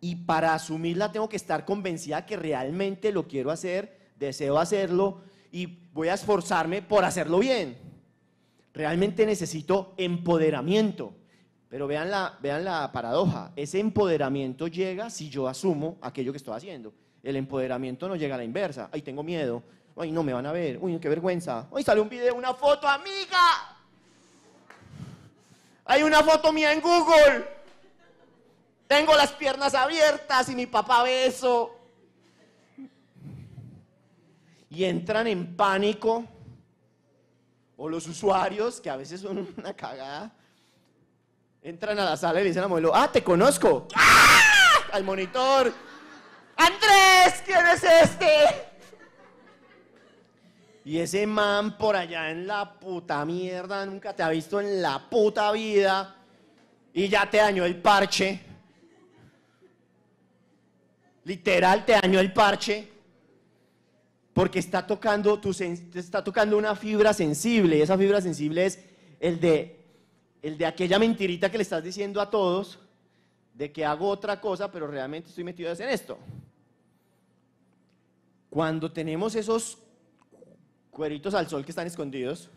Y para asumirla tengo que estar convencida que realmente lo quiero hacer, deseo hacerlo y voy a esforzarme por hacerlo bien. Realmente necesito empoderamiento. Pero vean la, vean la paradoja, ese empoderamiento llega si yo asumo aquello que estoy haciendo. El empoderamiento no llega a la inversa. Ay, tengo miedo. Ay, no me van a ver. Uy, qué vergüenza. Ay, sale un video, una foto, amiga. Hay una foto mía en Google. Tengo las piernas abiertas y mi papá beso. Y entran en pánico. O los usuarios, que a veces son una cagada, entran a la sala y le dicen a modelo, ah, te conozco. ¡Ah! Al monitor. Andrés, ¿quién es este? Y ese man por allá en la puta mierda nunca te ha visto en la puta vida y ya te dañó el parche. Literal te dañó el parche porque está tocando, tu está tocando una fibra sensible y esa fibra sensible es el de, el de aquella mentirita que le estás diciendo a todos de que hago otra cosa pero realmente estoy metido en esto. Cuando tenemos esos cueritos al sol que están escondidos,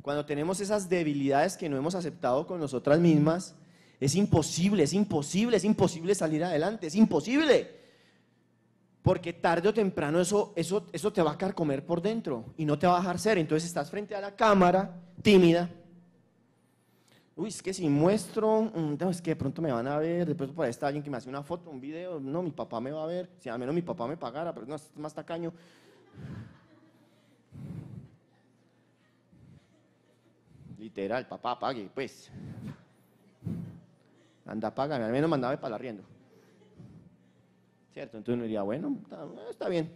cuando tenemos esas debilidades que no hemos aceptado con nosotras mismas, es imposible, es imposible, es imposible salir adelante, es imposible. Porque tarde o temprano eso, eso, eso te va a carcomer por dentro y no te va a dejar ser. Entonces estás frente a la cámara, tímida. Uy, es que si muestro, es que de pronto me van a ver, de pronto por ahí está alguien que me hace una foto, un video, no, mi papá me va a ver, si al menos mi papá me pagara, pero no, es más tacaño. Literal, papá, pague, pues. Anda, págame, al menos mandame para la rienda. ¿Cierto? Entonces uno diría, bueno, está, está bien.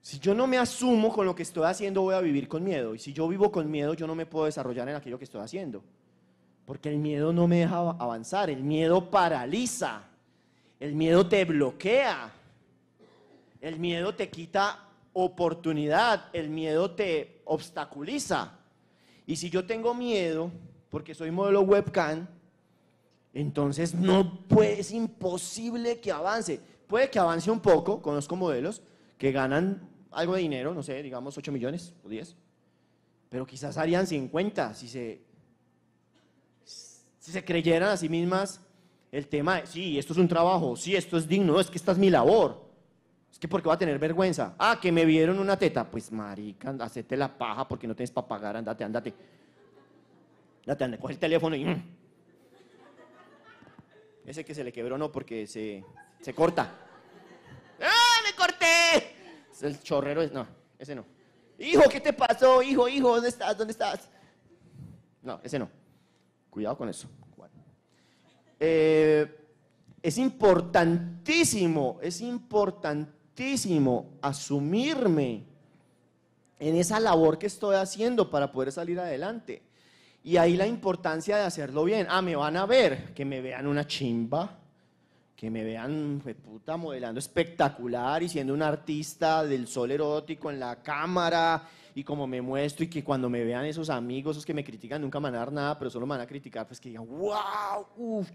Si yo no me asumo con lo que estoy haciendo, voy a vivir con miedo. Y si yo vivo con miedo, yo no me puedo desarrollar en aquello que estoy haciendo. Porque el miedo no me deja avanzar, el miedo paraliza, el miedo te bloquea, el miedo te quita oportunidad. El miedo te obstaculiza. Y si yo tengo miedo, porque soy modelo webcam, entonces no puede, es imposible que avance. Puede que avance un poco, conozco modelos que ganan algo de dinero, no sé, digamos 8 millones o 10, pero quizás harían 50 si se, creyeran a sí mismas el tema de, sí, esto es un trabajo, sí, esto es digno, es que esta es mi labor. Es que porque va a tener vergüenza. Ah, que me vieron una teta. Pues marica, hacete la paja porque no tienes para pagar, andate, andate. Andate, andate, coge el teléfono y... Mm. Ese que se le quebró no porque se, se corta. ¡Ah, me corté! El chorrero es... No, ese no. Hijo, ¿qué te pasó? Hijo, hijo, ¿dónde estás? ¿Dónde estás? No, ese no. Cuidado con eso. Eh, es importantísimo, es importantísimo asumirme en esa labor que estoy haciendo para poder salir adelante. Y ahí la importancia de hacerlo bien. Ah, me van a ver, que me vean una chimba, que me vean, de pues, puta, modelando espectacular y siendo un artista del sol erótico en la cámara y como me muestro y que cuando me vean esos amigos, esos que me critican, nunca van a dar nada, pero solo van a criticar, pues que digan, wow, uff,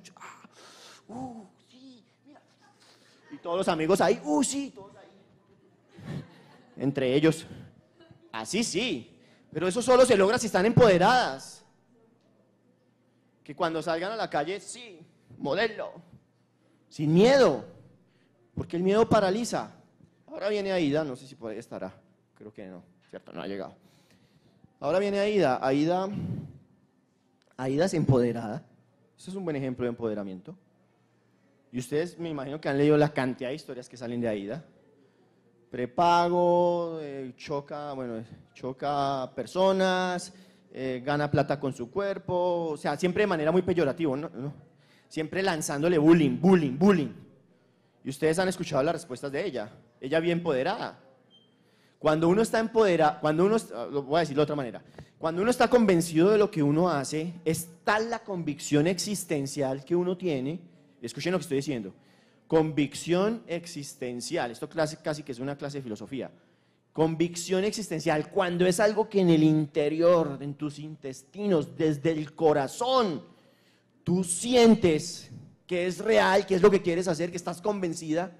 y todos los amigos ahí, ¡uh, sí! Todos ahí. Entre ellos. Así sí. Pero eso solo se logra si están empoderadas. Que cuando salgan a la calle, sí, modelo. Sin miedo. Porque el miedo paraliza. Ahora viene Aida, no sé si estará. Creo que no, ¿cierto? No ha llegado. Ahora viene Aida. Aida, Aida es empoderada. Eso es un buen ejemplo de empoderamiento. Y ustedes me imagino que han leído la cantidad de historias que salen de AIDA. Prepago, eh, choca, bueno, choca personas, eh, gana plata con su cuerpo, o sea, siempre de manera muy peyorativa, ¿no? Siempre lanzándole bullying, bullying, bullying. Y ustedes han escuchado las respuestas de ella. Ella bien empoderada. Cuando uno está empoderado, cuando uno, lo voy a decir de otra manera, cuando uno está convencido de lo que uno hace, es tal la convicción existencial que uno tiene Escuchen lo que estoy diciendo. Convicción existencial. Esto clase, casi que es una clase de filosofía. Convicción existencial, cuando es algo que en el interior, en tus intestinos, desde el corazón, tú sientes que es real, que es lo que quieres hacer, que estás convencida.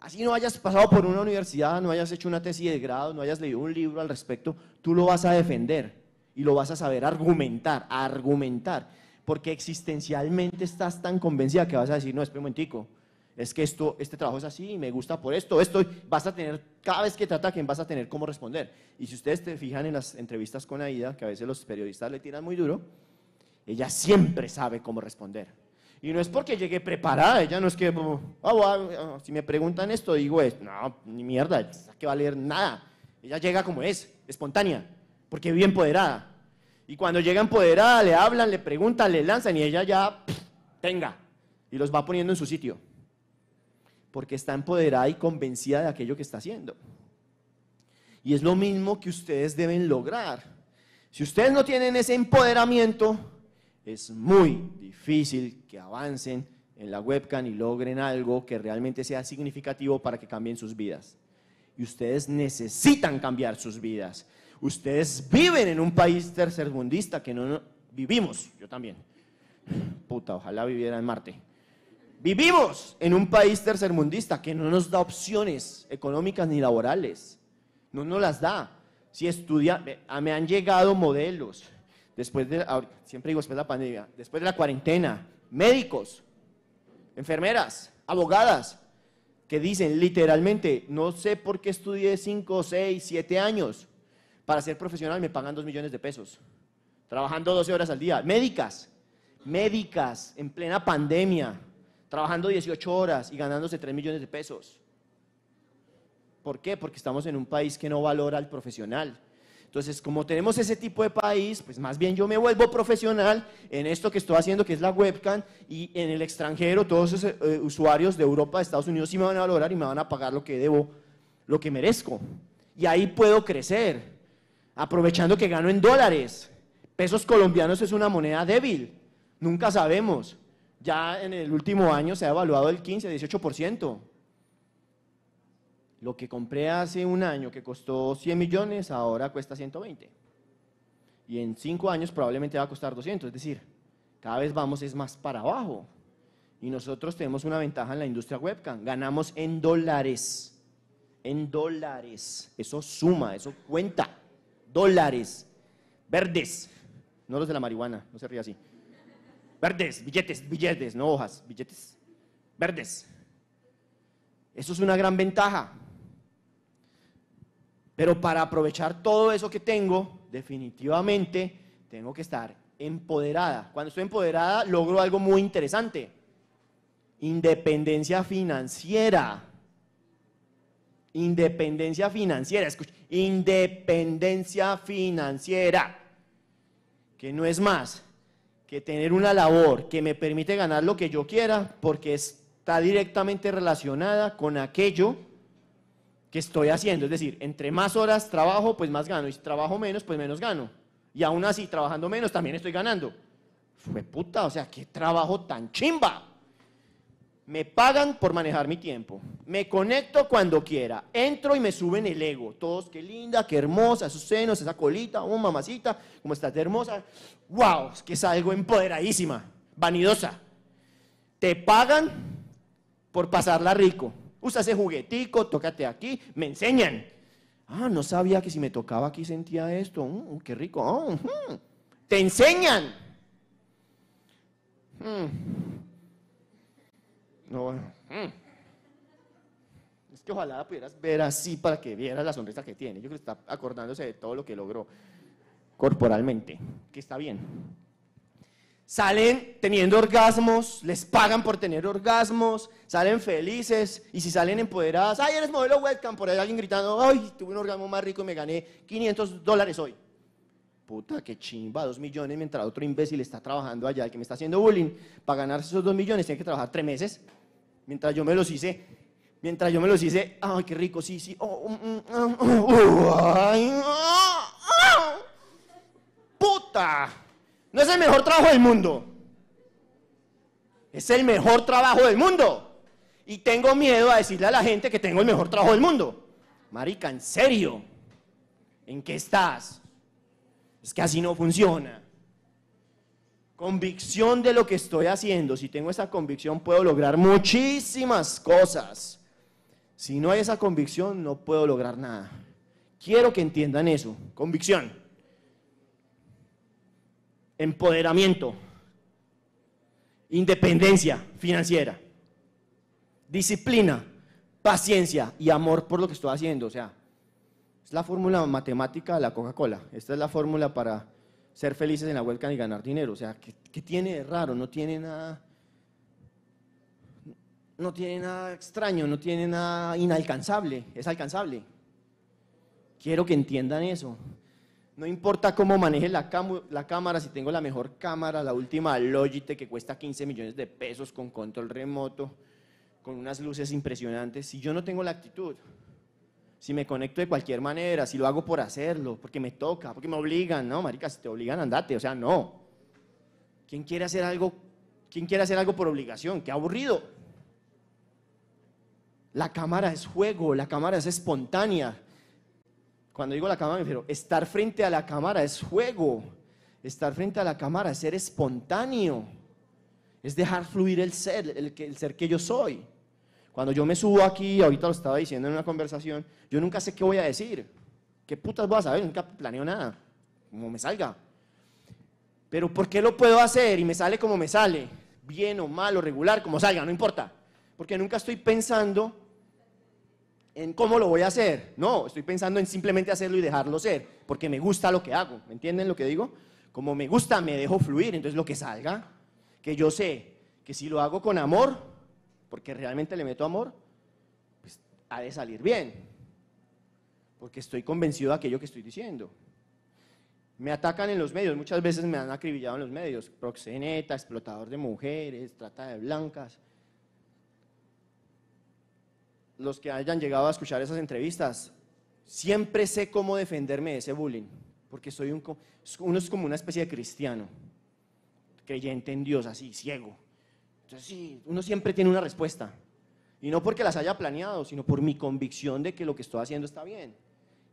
Así no hayas pasado por una universidad, no hayas hecho una tesis de grado, no hayas leído un libro al respecto, tú lo vas a defender y lo vas a saber argumentar, argumentar porque existencialmente estás tan convencida que vas a decir, no, espera un momentico, es que esto, este trabajo es así y me gusta por esto, esto, vas a tener, cada vez que te ataquen vas a tener cómo responder. Y si ustedes te fijan en las entrevistas con Aida, que a veces los periodistas le tiran muy duro, ella siempre sabe cómo responder. Y no es porque llegué preparada, ella no es que, oh, oh, oh, si me preguntan esto, digo, es, no, ni mierda, que valer nada. Ella llega como es, espontánea, porque bien empoderada. Y cuando llega empoderada, le hablan, le preguntan, le lanzan y ella ya, tenga, y los va poniendo en su sitio. Porque está empoderada y convencida de aquello que está haciendo. Y es lo mismo que ustedes deben lograr. Si ustedes no tienen ese empoderamiento, es muy difícil que avancen en la webcam y logren algo que realmente sea significativo para que cambien sus vidas. Y ustedes necesitan cambiar sus vidas. Ustedes viven en un país tercermundista que no, vivimos, yo también. Puta, ojalá viviera en Marte. Vivimos en un país tercermundista que no nos da opciones económicas ni laborales. No nos las da. Si estudia, ah, me han llegado modelos, después de, siempre digo después de la pandemia, después de la cuarentena, médicos, enfermeras, abogadas, que dicen literalmente, no sé por qué estudié cinco, seis, siete años, para ser profesional me pagan 2 millones de pesos, trabajando 12 horas al día, médicas, médicas, en plena pandemia, trabajando 18 horas y ganándose 3 millones de pesos. ¿Por qué? Porque estamos en un país que no valora al profesional. Entonces, como tenemos ese tipo de país, pues más bien yo me vuelvo profesional en esto que estoy haciendo, que es la webcam, y en el extranjero todos esos eh, usuarios de Europa, de Estados Unidos sí me van a valorar y me van a pagar lo que debo, lo que merezco. Y ahí puedo crecer aprovechando que gano en dólares. Pesos colombianos es una moneda débil, nunca sabemos. Ya en el último año se ha evaluado el 15, 18%. Lo que compré hace un año que costó 100 millones, ahora cuesta 120. Y en cinco años probablemente va a costar 200, es decir, cada vez vamos es más para abajo. Y nosotros tenemos una ventaja en la industria webcam, ganamos en dólares, en dólares, eso suma, eso cuenta dólares, verdes, no los de la marihuana, no se ría así. Verdes, billetes, billetes, no hojas, billetes, verdes. Eso es una gran ventaja. Pero para aprovechar todo eso que tengo, definitivamente tengo que estar empoderada. Cuando estoy empoderada, logro algo muy interesante. Independencia financiera. Independencia financiera, escucha, independencia financiera, que no es más que tener una labor que me permite ganar lo que yo quiera porque está directamente relacionada con aquello que estoy haciendo. Es decir, entre más horas trabajo, pues más gano. Y si trabajo menos, pues menos gano. Y aún así, trabajando menos, también estoy ganando. Fue puta, o sea, qué trabajo tan chimba. Me pagan por manejar mi tiempo. Me conecto cuando quiera. Entro y me suben el ego. Todos, qué linda, qué hermosa, Esos senos, esa colita, oh mamacita, como estás hermosa. ¡Wow! Es que es algo empoderadísima, vanidosa. Te pagan por pasarla rico. Usa ese juguetico, tócate aquí. Me enseñan. Ah, no sabía que si me tocaba aquí sentía esto. Mm, ¡Qué rico! Mm, mm. Te enseñan. No, bueno. Mm. Es que ojalá pudieras ver así para que vieras la sonrisa que tiene. Yo creo que está acordándose de todo lo que logró corporalmente, que está bien. Salen teniendo orgasmos, les pagan por tener orgasmos, salen felices y si salen empoderadas, ay, eres modelo webcam, por ahí alguien gritando, ay, tuve un orgasmo más rico y me gané 500 dólares hoy. Puta, qué chimba, dos millones mientras otro imbécil está trabajando allá, el que me está haciendo bullying, para ganarse esos dos millones tiene que trabajar tres meses. Mientras yo me los hice, mientras yo me los hice, ay, qué rico, sí, sí. Oh, mm, mm, mm, ¡Puta! No es el mejor trabajo del mundo. Es el mejor trabajo del mundo. Y tengo miedo a decirle a la gente que tengo el mejor trabajo del mundo. Marica, en serio. ¿En qué estás? Es que así no funciona. Convicción de lo que estoy haciendo. Si tengo esa convicción puedo lograr muchísimas cosas. Si no hay esa convicción no puedo lograr nada. Quiero que entiendan eso. Convicción. Empoderamiento. Independencia financiera. Disciplina. Paciencia y amor por lo que estoy haciendo. O sea, es la fórmula matemática de la Coca-Cola. Esta es la fórmula para ser felices en la webcam y ganar dinero. O sea, ¿qué, tiene de raro? No tiene nada. No tiene nada extraño, no tiene nada inalcanzable, es alcanzable. Quiero que entiendan eso. No importa cómo maneje la, la, cámara, si tengo la mejor cámara, la última Logitech que cuesta 15 millones de pesos con control remoto, con unas luces impresionantes, si yo no tengo la actitud, si me conecto de cualquier manera, si lo hago por hacerlo, porque me toca, porque me obligan. No, marica, si te obligan, andate. O sea, no. ¿Quién quiere hacer algo? ¿Quién quiere hacer algo por obligación? Qué aburrido. La cámara es juego, la cámara es espontánea. Cuando digo la cámara, me refiero, estar frente a la cámara es juego. Estar frente a la cámara es ser espontáneo. Es dejar fluir el ser, el ser que yo soy. Cuando yo me subo aquí, ahorita lo estaba diciendo en una conversación, yo nunca sé qué voy a decir. ¿Qué putas voy a saber? Nunca planeo nada. Como me salga. Pero ¿por qué lo puedo hacer y me sale como me sale? Bien o mal o regular, como salga, no importa. Porque nunca estoy pensando en cómo lo voy a hacer. No, estoy pensando en simplemente hacerlo y dejarlo ser. Porque me gusta lo que hago. ¿Me entienden lo que digo? Como me gusta, me dejo fluir. Entonces lo que salga, que yo sé que si lo hago con amor, porque realmente le meto amor, pues ha de salir bien, porque estoy convencido de aquello que estoy diciendo. Me atacan en los medios, muchas veces me han acribillado en los medios, proxeneta, explotador de mujeres, trata de blancas. Los que hayan llegado a escuchar esas entrevistas, siempre sé cómo defenderme de ese bullying, porque soy un, uno es como una especie de cristiano, creyente en Dios, así, ciego. Entonces, uno siempre tiene una respuesta. Y no porque las haya planeado, sino por mi convicción de que lo que estoy haciendo está bien.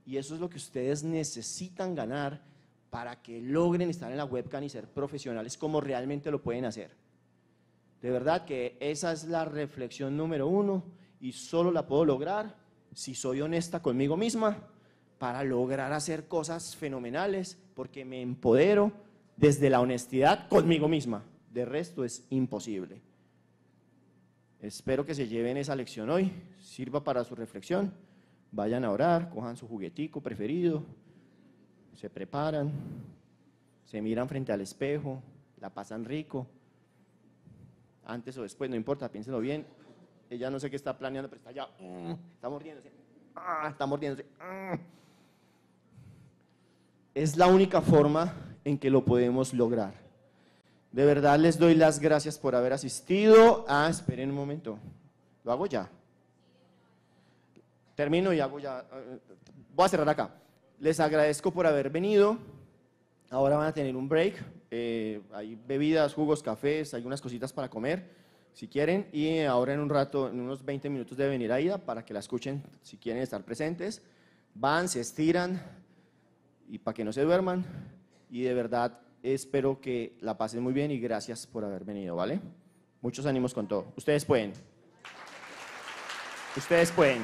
Y eso es lo que ustedes necesitan ganar para que logren estar en la webcam y ser profesionales como realmente lo pueden hacer. De verdad que esa es la reflexión número uno y solo la puedo lograr si soy honesta conmigo misma para lograr hacer cosas fenomenales porque me empodero desde la honestidad conmigo misma. De resto es imposible. Espero que se lleven esa lección hoy, sirva para su reflexión, vayan a orar, cojan su juguetico preferido, se preparan, se miran frente al espejo, la pasan rico, antes o después, no importa, piénsenlo bien, ella no sé qué está planeando, pero está ya, uh, está mordiéndose, ah, está mordiéndose. Ah. Es la única forma en que lo podemos lograr. De verdad les doy las gracias por haber asistido. Ah, esperen un momento. Lo hago ya. Termino y hago ya. Eh, voy a cerrar acá. Les agradezco por haber venido. Ahora van a tener un break. Eh, hay bebidas, jugos, cafés, hay unas cositas para comer, si quieren. Y ahora en un rato, en unos 20 minutos de venir ida para que la escuchen si quieren estar presentes. Van, se estiran y para que no se duerman. Y de verdad Espero que la pasen muy bien y gracias por haber venido, ¿vale? Muchos ánimos con todo. Ustedes pueden. Ustedes pueden.